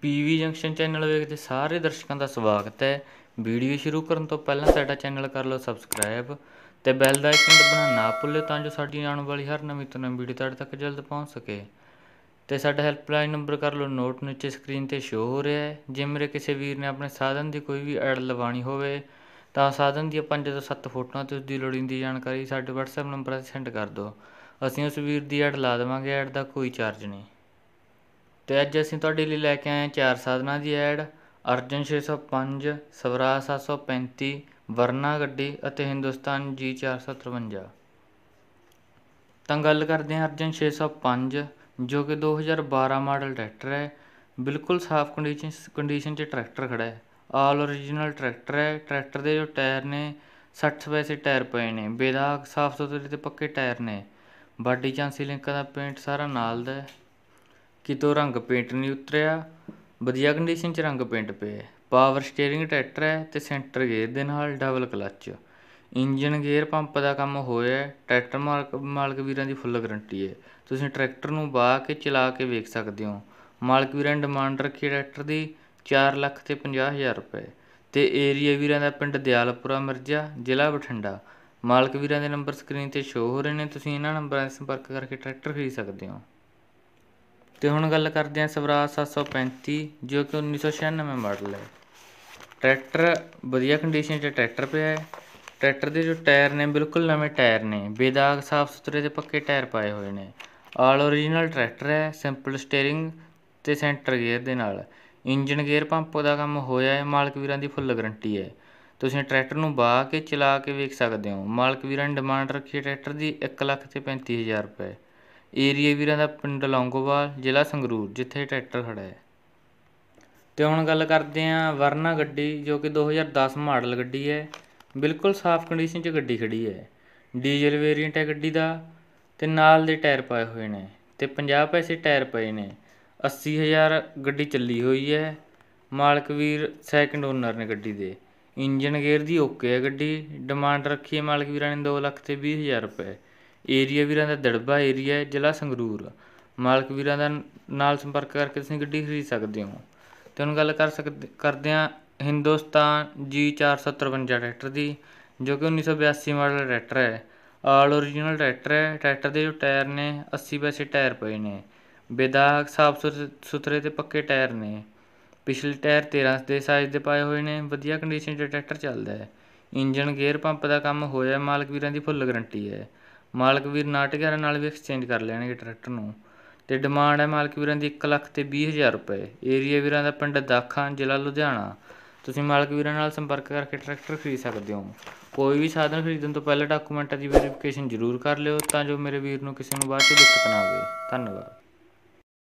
PV junction channel ਵੇਖਦੇ ਸਾਰੇ ਦਰਸ਼ਕਾਂ ਦਾ ਸਵਾਗਤ ਹੈ ਵੀਡੀਓ ਸ਼ੁਰੂ ਕਰਨ ਤੋਂ ਪਹਿਲਾਂ ਸਾਡਾ ਚੈਨਲ ਕਰ ਲਓ ਸਬਸਕ੍ਰਾਈਬ ਤੇ ਬੈਲ ਦਾ ਆਈਕਨ ਦਬਾਉਣਾ ਨਾ ਭੁੱਲੇ ਤਾਂ ਜੋ ਸਾਡੀ ਆਉਣ ਵਾਲੀ ਹਰ ਨਵੀਂ ਤੋਂ ਨਵੀਂ ਵੀਡੀਓ ਤੁਹਾਡੇ ਤੱਕ ਜਲਦ ਪਹੁੰਚ ਸਕੇ ਤੇ ਸਾਡਾ ਹੈਲਪਲਾਈਨ ਨੰਬਰ ਕਰ ਲਓ ਨੋਟ ਨੀਚੇ ਸਕਰੀਨ ਤੇ ਸ਼ੋ ਹੋ ਰਿਹਾ ਹੈ ਜੇ ਮੇਰੇ ਕਿਸੇ ਵੀਰ ਨੇ ਆਪਣੇ ਸਾਧਨ ਦੀ ਕੋਈ ਵੀ ਐਡ ਲਵਾਣੀ ਹੋਵੇ ਤਾਂ ਸਾਧਨ ਦੀਆਂ 5 ਤੋਂ 7 ਫੋਟੋਆਂ ਤੇ ਉਸ ਦੀ ਲੋੜੀਂਦੀ ਜਾਣਕਾਰੀ ਸਾਡੇ WhatsApp ਨੰਬਰ 'ਤੇ ਸੈਂਡ ਕਰ ਦਿਓ ਅਸੀਂ ਉਸ ਵੀਰ ਦੀ ਐਡ ਲਾ ਦੇਵਾਂਗੇ ਐਡ ਦਾ ਕੋਈ ਚਾਰਜ ਨਹੀਂ ਤੇ ਅੱਜ ਅਸੀਂ ਤੁਹਾਡੇ ਲਈ ਲੈ ਕੇ ਆਏ ਹਾਂ ਚਾਰ ਸਾਧਨਾ ਦੀ ਐਡ ਅਰਜਨ 605 ਸਵਰਾਜ 735 ਵਰਨਾ ਗੱਡੀ ਅਤੇ ਹਿੰਦੁਸਤਾਨ ਜੀ 453 ਤਾਂ ਗੱਲ ਕਰਦੇ ਹਾਂ ਅਰਜਨ 605 ਜੋ ਕਿ 2012 ਮਾਡਲ ਟਰੈਕਟਰ ਹੈ ਬਿਲਕੁਲ ਸਾਫ਼ ਕੰਡੀਸ਼ਨ ਕੰਡੀਸ਼ਨ 'ਚ ਟਰੈਕਟਰ ਖੜਾ ਹੈ ਆਲ origignal ਟਰੈਕਟਰ ਹੈ ਟਰੈਕਟਰ ਦੇ ਜੋ ਟਾਇਰ ਨੇ 60 ਵੈਸੇ ਟਾਇਰ ਪਏ ਨੇ ਬੇਦਾਗ ਸਾਫ਼ ਸੁਥਰੇ ਤੇ ਪੱਕੇ ਟਾਇਰ ਨੇ ਬਾਡੀ ਚਾਂਸੀ ਲਿੰਕਾਂ ਦਾ ਪੇਂਟ ਸਾਰਾ ਨਾਲ ਦਾ ਹੈ ਕਿਤੋਂ ਰੰਗ ਪੇਂਟ ਨਹੀਂ ਉਤਰਿਆ ਵਧੀਆ ਕੰਡੀਸ਼ਨ 'ਚ ਰੰਗ ਪੇਂਟ ਪਿਆ ਪਾਵਰ ਸਟੀਅਰਿੰਗ ਟਰੈਕਟਰ ਹੈ ਤੇ ਸੈਂਟਰ ਗੇਅਰ ਦੇ ਨਾਲ double clutch engine gear pump ਦਾ ਕੰਮ ਹੋਇਆ ਟਰੈਕਟਰ ਮਾਲਕ ਮਾਲਕ ਵੀਰਾਂ ਦੀ ਫੁੱਲ ਗਰੰਟੀ ਹੈ ਤੁਸੀਂ ਟਰੈਕਟਰ ਨੂੰ ਬਾ ਕੇ ਚਲਾ ਕੇ ਵੇਖ ਸਕਦੇ ਹੋ ਮਾਲਕ ਵੀਰਾਂ ਡਿਮਾਂਡ ਰੱਖੀ ਟਰੈਕਟਰ ਦੀ 4 ਲੱਖ ਤੇ 50 ਹਜ਼ਾਰ ਰੁਪਏ ਤੇ ਏਰੀਆ ਵੀਰਾਂ ਦਾ ਪਿੰਡ ਦਿਆਲਪੁਰਾ ਮਿਰਜਾ ਜ਼ਿਲ੍ਹਾ ਬਠਿੰਡਾ ਮਾਲਕ ਵੀਰਾਂ ਦੇ ਨੰਬਰ ਸਕਰੀਨ ਤੇ ਸ਼ੋ ਹੋ ਰਹੇ ਨੇ ਤੁਸੀਂ ਇਹਨਾਂ ਨੰਬਰਾਂ 'ਤੇ ਸੰਪਰਕ ਕਰਕੇ ਟਰੈਕਟਰ ਖਰੀਦ ਸਕਦੇ ਹੋ ਤੇ ਹੁਣ ਗੱਲ ਕਰਦੇ ਹਾਂ ਸਵਰਾਜ 735 ਜੋ ਕਿ 1996 ਮਾਡਲ ਹੈ ਟਰੈਕਟਰ ਵਧੀਆ ਕੰਡੀਸ਼ਨ 'ਚ ਟਰੈਕਟਰ ਪਿਆ ਹੈ ਟਰੈਕਟਰ ਦੇ ਜੋ ਟਾਇਰ ਨੇ ਬਿਲਕੁਲ ਨਵੇਂ ਟਾਇਰ ਨੇ ਬੇਦਾਗ ਸਾਫ ਸੁਥਰੇ ਤੇ ਪੱਕੇ ਟਾਇਰ ਪਾਏ ਹੋਏ ਨੇ ਆਲ ਓਰੀਜਨਲ ਟਰੈਕਟਰ ਹੈ ਸਿੰਪਲ ਸਟੀering ਤੇ ਸੈਂਟਰ ਗੇਅਰ ਦੇ ਨਾਲ ਇੰਜਨ ਗੇਅਰ ਪੰਪ ਦਾ ਕੰਮ ਹੋਇਆ ਹੈ ਮਾਲਕ ਵੀਰਾਂ ਦੀ ਫੁੱਲ ਗਾਰੰਟੀ ਹੈ ਤੁਸੀਂ ਟਰੈਕਟਰ ਨੂੰ ਬਾਹ ਕੇ ਚਲਾ ਕੇ ਵੇਖ ਸਕਦੇ ਹੋ ਮਾਲਕ ਵੀਰਾਂ ਨੇ ਡਿਮਾਂਡ ਰੱਖੀ ਟਰੈਕਟਰ ਦੀ 1 ਲੱਖ ਤੇ 35000 ਰੁਪਏ ਏਰੀਏ ਵੀਰਾਂ ਦਾ ਪਿੰਡ ਲੌਂਗੋਵਾਲ ਜ਼ਿਲ੍ਹਾ ਸੰਗਰੂਰ ਜਿੱਥੇ ਟਰੈਕਟਰ ਖੜਾ ਹੈ ਤੇ ਹੁਣ ਗੱਲ ਕਰਦੇ ਆਂ ਵਰਨਾ ਗੱਡੀ ਜੋ ਕਿ 2010 ਮਾਡਲ ਗੱਡੀ ਹੈ ਬਿਲਕੁਲ ਸਾਫ਼ ਕੰਡੀਸ਼ਨ 'ਚ ਗੱਡੀ ਖੜੀ ਹੈ ਡੀਜ਼ਲ ਵੇਰੀਐਂਟ ਹੈ ਗੱਡੀ ਦਾ ਤੇ ਨਾਲ ਦੇ ਟਾਇਰ ਪਾਏ ਹੋਏ ਨੇ ਤੇ 50 ਪੈਸੇ ਟਾਇਰ ਪਏ ਨੇ 80000 ਗੱਡੀ ਚੱਲੀ ਹੋਈ ਹੈ ਮਾਲਕ ਵੀਰ ਸੈਕੰਡ ਓਨਰ ਨੇ ਗੱਡੀ ਦੇ ਇੰਜਨ ਗੇਅਰ ਦੀ ਓਕੇ ਹੈ ਗੱਡੀ ਡਿਮਾਂਡ ਰੱਖੀ ਹੈ ਮਾਲਕ ਵੀਰਾਂ ਨੇ 2 ਲੱਖ ਤੇ 20000 ਰੁਪਏ ਏਰੀਆ ਵੀਰਾਂ ਦਾ ਦੜਬਾ ਏਰੀਆ ਹੈ ਜ਼ਿਲ੍ਹਾ ਸੰਗਰੂਰ ਮਾਲਕ ਵੀਰਾਂ ਦਾ ਨਾਲ ਸੰਪਰਕ ਕਰਕੇ ਤੁਸੀਂ ਗੱਡੀ ਖਰੀਦ ਸਕਦੇ ਹੋ ਤੇ ਹੁਣ ਗੱਲ ਕਰ ਸਕਦੇ ਕਰਦੇ ਆ ਹਿੰਦੁਸਤਾਨ ਜੀ ਚਾਰ ਟਰੈਕਟਰ ਦੀ ਜੋ ਕਿ 1982 ਮਾਡਲ ਟਰੈਕਟਰ ਹੈ ਆਲ ਓਰੀਜਨਲ ਟਰੈਕਟਰ ਹੈ ਟਰੈਕਟਰ ਦੇ ਜੋ ਟਾਇਰ ਨੇ 80 ਪੈਸੇ ਟਾਇਰ ਪਏ ਨੇ ਬੇਦਾਗ ਸਾਫ ਸੁਥਰੇ ਤੇ ਪੱਕੇ ਟਾਇਰ ਨੇ ਪਿਛਲੇ ਟਾਇਰ 13 ਦੇ ਸਾਈਜ਼ ਦੇ ਪਾਏ ਹੋਏ ਨੇ ਵਧੀਆ ਕੰਡੀਸ਼ਨ 'ਚ ਟਰੈਕਟਰ ਚੱਲਦਾ ਹੈ ਇੰਜਨ ਗੇਅਰ ਪੰਪ ਦਾ ਕੰਮ ਹੋਇਆ ਮਾਲਕ ਵੀਰਾਂ ਦੀ ਫੁੱਲ ਗਾਰੰਟੀ ਹੈ ਮਾਲਕ ਵੀਰ ਨਾਟਕਾਂ ਨਾਲ ਵੀ ਐਕਸਚੇਂਜ ਕਰ ਲੈਣਗੇ ਟਰੈਕਟਰ ਨੂੰ ਤੇ ਡਿਮਾਂਡ ਹੈ ਮਾਲਕ ਵੀਰਾਂ ਦੀ 1 ਲੱਖ ਤੇ 20 ਹਜ਼ਾਰ ਰੁਪਏ ਏਰੀਆ ਵੀਰਾਂ ਦਾ ਪਿੰਡ ਦਾਖਾਂ ਜ਼ਿਲ੍ਹਾ ਲੁਧਿਆਣਾ ਤੁਸੀਂ ਮਾਲਕ ਵੀਰਾਂ ਨਾਲ ਸੰਪਰਕ ਕਰਕੇ ਟਰੈਕਟਰ ਖਰੀਦ ਸਕਦੇ ਹੋ ਕੋਈ ਵੀ ਸਾਧਨ ਖਰੀਦਣ ਤੋਂ ਪਹਿਲਾਂ ਡਾਕੂਮੈਂਟਾਂ ਦੀ ਵੈਰੀਫਿਕੇਸ਼ਨ ਜ਼ਰੂਰ ਕਰ ਲਿਓ ਤਾਂ ਜੋ ਮੇਰੇ ਵੀਰ ਨੂੰ ਕਿਸੇ ਨੂੰ ਬਾਅਦ ਵਿੱਚ ਦਿੱਕਤ ਨਾ ਆਵੇ ਧੰਨਵਾਦ